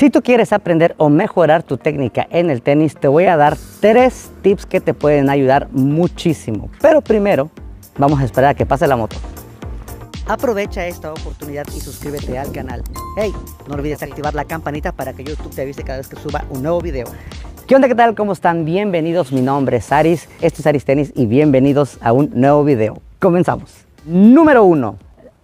Si tú quieres aprender o mejorar tu técnica en el tenis, te voy a dar tres tips que te pueden ayudar muchísimo. Pero primero, vamos a esperar a que pase la moto. Aprovecha esta oportunidad y suscríbete al canal. Hey, no olvides activar la campanita para que YouTube te avise cada vez que suba un nuevo video. ¿Qué onda? ¿Qué tal? ¿Cómo están? Bienvenidos. Mi nombre es Aris. Esto es Aris Tenis y bienvenidos a un nuevo video. Comenzamos. Número uno.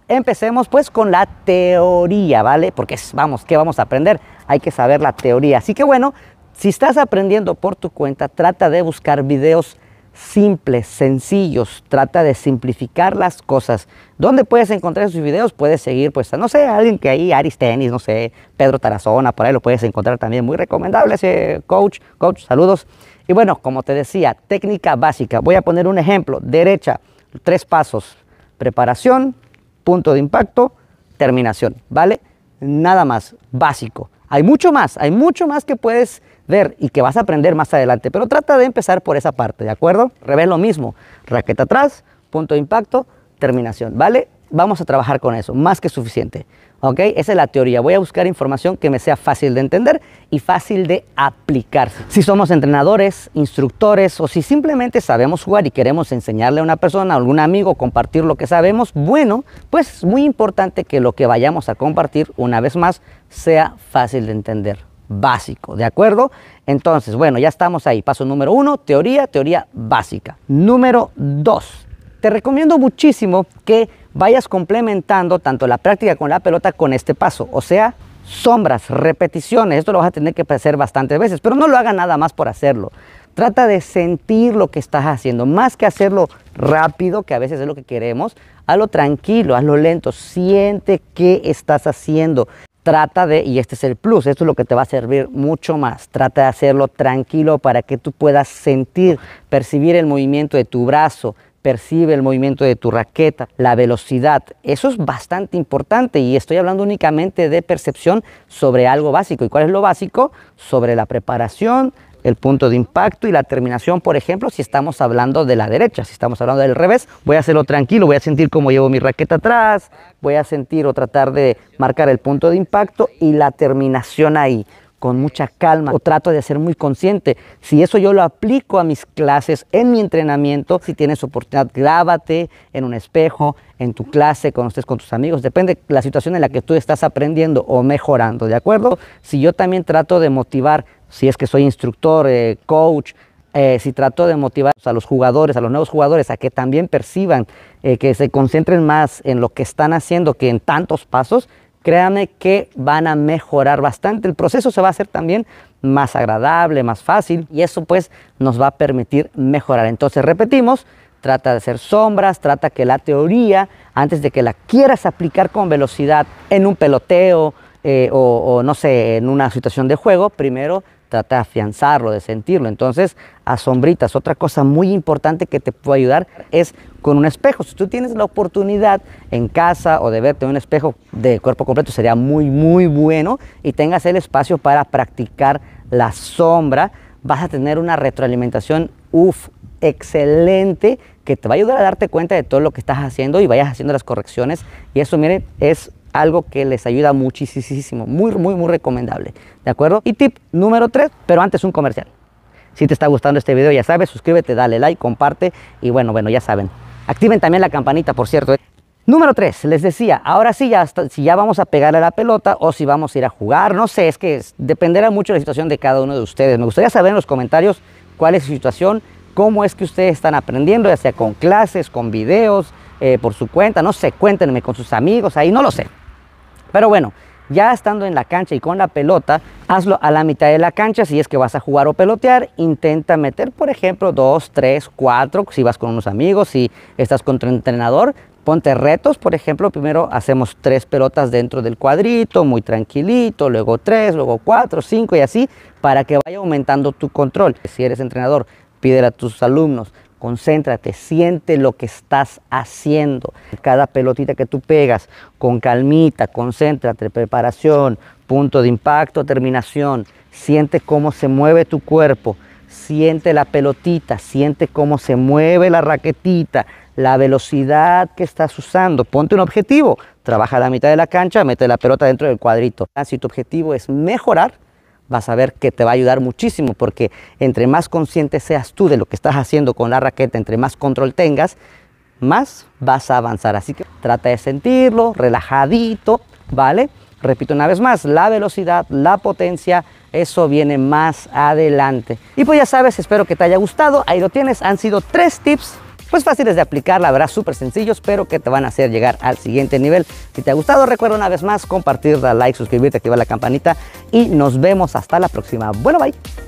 Empecemos pues con la teoría, ¿vale? Porque vamos, ¿qué vamos a aprender? hay que saber la teoría. Así que bueno, si estás aprendiendo por tu cuenta, trata de buscar videos simples, sencillos, trata de simplificar las cosas. ¿Dónde puedes encontrar esos videos? Puedes seguir, pues, no sé, alguien que ahí, Aris Tenis, no sé, Pedro Tarazona, por ahí lo puedes encontrar también, muy recomendable ese coach, coach, saludos. Y bueno, como te decía, técnica básica, voy a poner un ejemplo, derecha, tres pasos, preparación, punto de impacto, terminación, ¿vale? Nada más, básico. Hay mucho más, hay mucho más que puedes ver y que vas a aprender más adelante, pero trata de empezar por esa parte, ¿de acuerdo? Revés lo mismo, raqueta atrás, punto de impacto, terminación, ¿vale? Vamos a trabajar con eso, más que suficiente. ¿Ok? Esa es la teoría. Voy a buscar información que me sea fácil de entender y fácil de aplicar. Si somos entrenadores, instructores o si simplemente sabemos jugar y queremos enseñarle a una persona, a algún amigo, compartir lo que sabemos, bueno, pues es muy importante que lo que vayamos a compartir, una vez más, sea fácil de entender. Básico, ¿de acuerdo? Entonces, bueno, ya estamos ahí. Paso número uno, teoría, teoría básica. Número dos, te recomiendo muchísimo que vayas complementando tanto la práctica con la pelota con este paso, o sea, sombras, repeticiones, esto lo vas a tener que hacer bastantes veces, pero no lo hagas nada más por hacerlo. Trata de sentir lo que estás haciendo, más que hacerlo rápido, que a veces es lo que queremos, hazlo tranquilo, hazlo lento, siente qué estás haciendo. Trata de, y este es el plus, esto es lo que te va a servir mucho más, trata de hacerlo tranquilo para que tú puedas sentir, percibir el movimiento de tu brazo, percibe el movimiento de tu raqueta, la velocidad. Eso es bastante importante y estoy hablando únicamente de percepción sobre algo básico. ¿Y cuál es lo básico? Sobre la preparación, el punto de impacto y la terminación, por ejemplo, si estamos hablando de la derecha, si estamos hablando del revés, voy a hacerlo tranquilo, voy a sentir cómo llevo mi raqueta atrás, voy a sentir o tratar de marcar el punto de impacto y la terminación ahí con mucha calma o trato de ser muy consciente. Si eso yo lo aplico a mis clases, en mi entrenamiento, si tienes oportunidad, grábate en un espejo, en tu clase, cuando estés con tus amigos, depende de la situación en la que tú estás aprendiendo o mejorando, ¿de acuerdo? Si yo también trato de motivar, si es que soy instructor, eh, coach, eh, si trato de motivar a los jugadores, a los nuevos jugadores, a que también perciban, eh, que se concentren más en lo que están haciendo que en tantos pasos, créanme que van a mejorar bastante. El proceso se va a hacer también más agradable, más fácil y eso pues nos va a permitir mejorar. Entonces repetimos, trata de hacer sombras, trata que la teoría, antes de que la quieras aplicar con velocidad en un peloteo eh, o, o no sé, en una situación de juego, primero trata de afianzarlo, de sentirlo. Entonces a sombritas. Otra cosa muy importante que te puede ayudar es con un espejo. Si tú tienes la oportunidad en casa o de verte un espejo de cuerpo completo, sería muy, muy bueno y tengas el espacio para practicar la sombra. Vas a tener una retroalimentación, uff, excelente que te va a ayudar a darte cuenta de todo lo que estás haciendo y vayas haciendo las correcciones. Y eso, miren, es algo que les ayuda muchísimo, muy, muy, muy recomendable. ¿De acuerdo? Y tip número 3, pero antes un comercial. Si te está gustando este video, ya sabes, suscríbete, dale like, comparte y bueno, bueno, ya saben. Activen también la campanita, por cierto. Número 3, les decía, ahora sí ya, si ya vamos a pegar a la pelota o si vamos a ir a jugar, no sé, es que dependerá mucho de la situación de cada uno de ustedes. Me gustaría saber en los comentarios cuál es su situación, cómo es que ustedes están aprendiendo, ya sea con clases, con videos, eh, por su cuenta, no sé, cuéntenme con sus amigos ahí, no lo sé. Pero bueno, ya estando en la cancha y con la pelota, hazlo a la mitad de la cancha si es que vas a jugar o pelotear. Intenta meter, por ejemplo, dos, tres, cuatro, si vas con unos amigos, si estás con tu entrenador. Ponte retos, por ejemplo, primero hacemos tres pelotas dentro del cuadrito, muy tranquilito, luego tres, luego cuatro, cinco y así, para que vaya aumentando tu control. Si eres entrenador, pide a tus alumnos, Concéntrate, siente lo que estás haciendo. Cada pelotita que tú pegas, con calmita, concéntrate, preparación, punto de impacto, terminación. Siente cómo se mueve tu cuerpo, siente la pelotita, siente cómo se mueve la raquetita, la velocidad que estás usando. Ponte un objetivo, trabaja la mitad de la cancha, mete la pelota dentro del cuadrito. Ah, si tu objetivo es mejorar, vas a ver que te va a ayudar muchísimo porque entre más consciente seas tú de lo que estás haciendo con la raqueta, entre más control tengas, más vas a avanzar. Así que trata de sentirlo, relajadito, ¿vale? Repito una vez más, la velocidad, la potencia, eso viene más adelante. Y pues ya sabes, espero que te haya gustado. Ahí lo tienes, han sido tres tips pues fáciles de aplicar, la verdad súper sencillos, pero que te van a hacer llegar al siguiente nivel. Si te ha gustado, recuerda una vez más compartir, dar like, suscribirte, activar la campanita y nos vemos hasta la próxima. Bueno, bye.